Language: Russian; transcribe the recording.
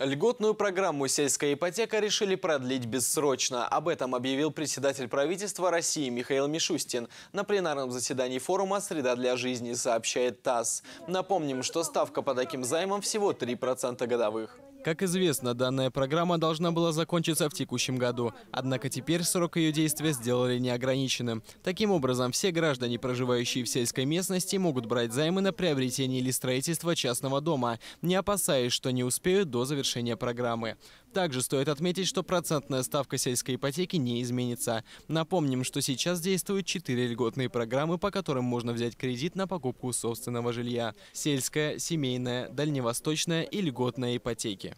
Льготную программу «Сельская ипотека» решили продлить бессрочно. Об этом объявил председатель правительства России Михаил Мишустин. На пленарном заседании форума «Среда для жизни» сообщает ТАСС. Напомним, что ставка по таким займам всего 3% годовых. Как известно, данная программа должна была закончиться в текущем году, однако теперь срок ее действия сделали неограниченным. Таким образом, все граждане, проживающие в сельской местности, могут брать займы на приобретение или строительство частного дома, не опасаясь, что не успеют до завершения программы. Также стоит отметить, что процентная ставка сельской ипотеки не изменится. Напомним, что сейчас действуют четыре льготные программы, по которым можно взять кредит на покупку собственного жилья. Сельская, семейная, дальневосточная и льготная ипотеки.